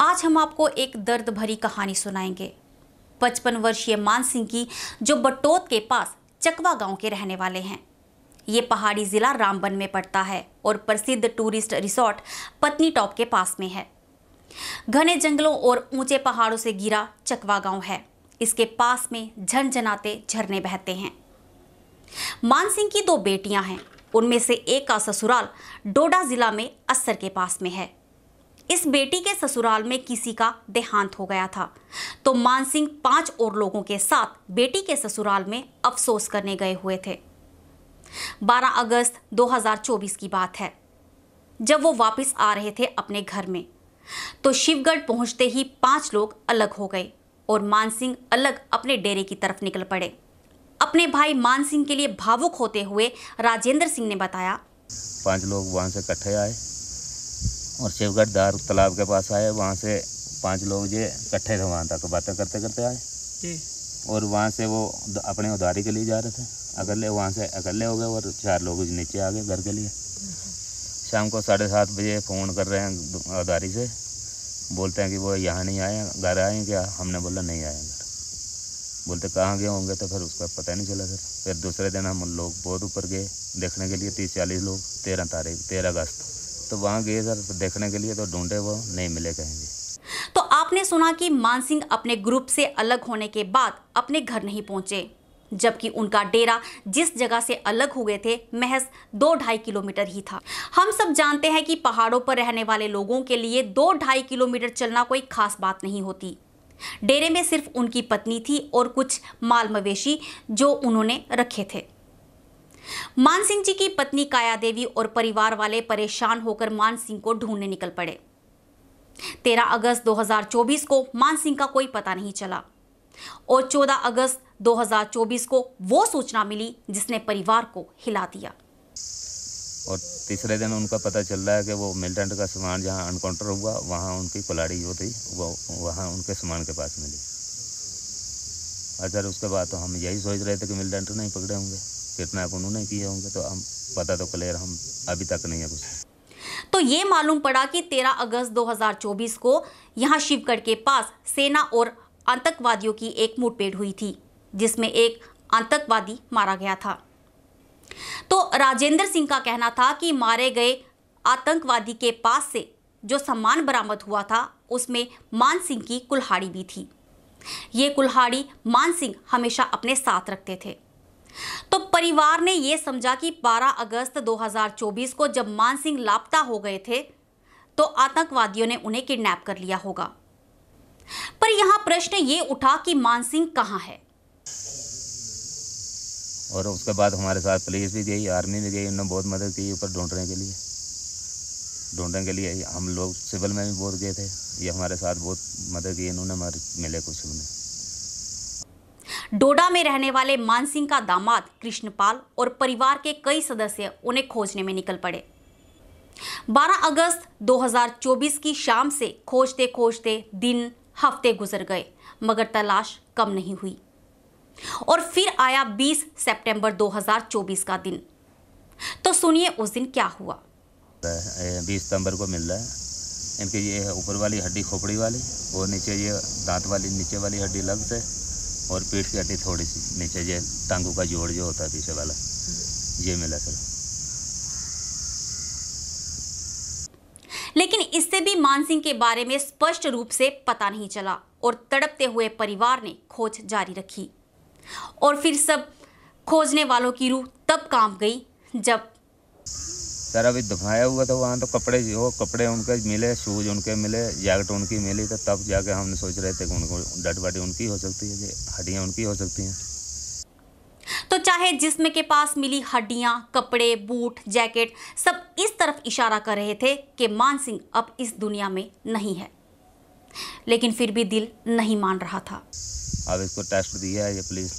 आज हम आपको एक दर्द भरी कहानी सुनाएंगे पचपन वर्षीय मान सिंह की जो बटोत के पास चकवा गांव के रहने वाले हैं ये पहाड़ी ज़िला रामबन में पड़ता है और प्रसिद्ध टूरिस्ट रिसोर्ट पत्नीटॉप के पास में है घने जंगलों और ऊंचे पहाड़ों से घिरा चकवा गांव है इसके पास में झनझनाते झरने बहते हैं मान सिंह की दो बेटियां हैं उनमें से एक का ससुराल डोडा जिला में अस्सर के पास में है इस बेटी के ससुराल में किसी का देहांत हो गया था तो मानसिंह पांच और लोगों के साथ बेटी के ससुराल में अफसोस करने गए हुए थे 12 अगस्त 2024 की बात है जब वो वापस आ रहे थे अपने घर में तो शिवगढ़ पहुंचते ही पांच लोग अलग हो गए और मानसिंह अलग अपने डेरे की तरफ निकल पड़े अपने भाई मानसिंह के लिए भावुक होते हुए राजेंद्र सिंह ने बताया पांच लोग वहां से इकट्ठे आए और शिवगढ़ दार तालाब के पास आए वहाँ से पांच लोग जे इकट्ठे थे वहाँ तक बातें करते करते आए और वहाँ से वो अपने उधारी के लिए जा रहे थे अकेले वहाँ से अकेले हो गए और चार लोग नीचे आ गए घर के लिए शाम को साढ़े सात बजे फ़ोन कर रहे हैं उधारी से बोलते हैं कि वो यहाँ नहीं आए घर आए क्या हमने बोला नहीं आए घर बोलते कहाँ गए होंगे तो फिर उसका पता नहीं चला सर फिर दूसरे दिन हम लोग बहुत ऊपर गए देखने के लिए तीस चालीस लोग तेरह तारीख तेरह अगस्त तो वहाँ गए सर तो देखने के लिए तो ढूंढे वो नहीं मिले कहीं भी तो आपने सुना कि मानसिंह अपने ग्रुप से अलग होने के बाद अपने घर नहीं पहुंचे जबकि उनका डेरा जिस जगह से अलग हुए थे महज दो ढाई किलोमीटर ही था हम सब जानते हैं कि पहाड़ों पर रहने वाले लोगों के लिए दो ढाई किलोमीटर चलना कोई खास बात नहीं होती डेरे में सिर्फ उनकी पत्नी थी और कुछ माल मवेशी जो उन्होंने रखे थे मान सिंह जी की पत्नी काया देवी और परिवार वाले परेशान होकर मान सिंह को ढूंढने निकल पड़े तेरह अगस्त 2024 को मान सिंह का कोई पता नहीं चला और 14 अगस्त 2024 को वो सूचना मिली जिसने परिवार को हिला दिया और तीसरे दिन उनका पता चल रहा है कि वो मिलिटेंट का सामान जहाँ अनकाउंटर हुआ वहाँ उनकी कुलाड़ी जो थी वो वहाँ उनके सामान के पास मिली अच्छा उसके बाद तो हम यही सोच रहे थे कि मिलिटेंट नहीं पकड़े होंगे खतरनाक उन्होंने किए होंगे तो हम पता तो क्लियर हम अभी तक नहीं है कुछ तो ये मालूम पड़ा कि 13 अगस्त 2024 को यहाँ शिवगढ़ के पास सेना और आतंकवादियों की एक मुठभेड़ हुई थी जिसमें एक आतंकवादी मारा गया था तो राजेंद्र सिंह का कहना था कि मारे गए आतंकवादी के पास से जो सामान बरामद हुआ था उसमें मान सिंह की कुल्हाड़ी भी थी ये कुल्हाड़ी मान सिंह हमेशा अपने साथ रखते थे तो परिवार ने यह समझा कि 12 अगस्त 2024 को जब मान सिंह लापता हो गए थे तो आतंकवादियों ने उन्हें किडनैप कर लिया होगा पर यहां प्रश्न ये उठा कि मान सिंह कहाँ है और उसके बाद हमारे साथ पुलिस भी गई आर्मी भी गई उन्होंने बहुत मदद की ऊपर ढूंढने के लिए ढूंढने के लिए हम लोग सिविल में भी बहुत गए थे ये हमारे साथ बहुत मदद की इन्होंने मिले कुछ उन्हें डोडा में रहने वाले मानसिंह का दामाद कृष्णपाल और परिवार के कई सदस्य उन्हें खोजने में निकल पड़े 12 अगस्त 2024 की शाम से खोजते खोजते दिन हफ्ते गुजर गए मगर तलाश कम नहीं हुई और फिर आया 20 सितंबर 2024 का दिन तो सुनिए उस दिन क्या हुआ 20 सितंबर को मिल रहा है इनके ये ऊपर वाली हड्डी खोपड़ी वाली और नीचे ये दांत वाली नीचे वाली हड्डी लग से और पीठ की हड्डी थोड़ी सी नीचे ये टांगू का जोड़ जो होता है पीछे वाला ये मिला सर लेकिन इससे भी मानसिंह के बारे में स्पष्ट रूप से पता नहीं चला और तड़पते हुए परिवार ने खोज जारी रखी और फिर सब खोजने वालों की रूह तब काम गई जब सारा भी दफाया हुआ था वहाँ तो कपड़े जो कपड़े उनके मिले शूज उनके मिले जैकेट उनकी मिली तो तब जाके हम सोच रहे थे कि उनको डट बाटी उनकी हो सकती है हड्डियाँ उनकी हो सकती हैं तो चाहे जिसम के पास मिली हड्डियां कपड़े बूट जैकेट सब इस तरफ इशारा कर रहे थे कि मान सिंह अब इस दुनिया में नहीं है लेकिन फिर भी दिल नहीं मान रहा था अब इसको टेस्ट दिया है ये पुलिस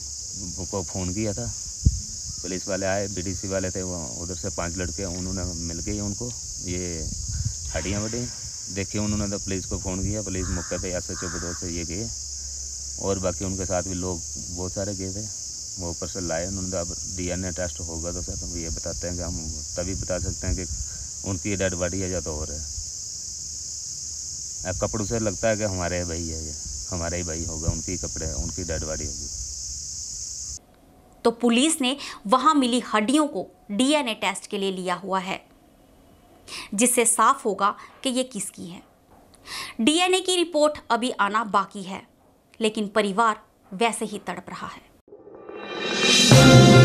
को फ़ोन किया था पुलिस वाले आए बीडीसी वाले थे वहाँ उधर से पांच लड़के उन्होंने मिल गई उनको ये हड्डियाँ वड्डी देखी उन्होंने तो पुलिस को फ़ोन किया पुलिस मौके पे एस एच ओ से ये गए और बाकी उनके साथ भी लोग बहुत सारे गए थे वो ऊपर से लाए उन्होंने तो अब डीएनए टेस्ट होगा तो सर हम ये बताते हैं कि हम तभी बता सकते हैं कि उनकी डेड बॉडी है या तो और है कपड़ों से लगता है कि हमारे भाई है ये हमारे ही भाई होगा उनकी कपड़े उनकी डेड बॉडी होगी तो पुलिस ने वहां मिली हड्डियों को डीएनए टेस्ट के लिए लिया हुआ है जिससे साफ होगा कि ये किसकी है डीएनए की रिपोर्ट अभी आना बाकी है लेकिन परिवार वैसे ही तड़प रहा है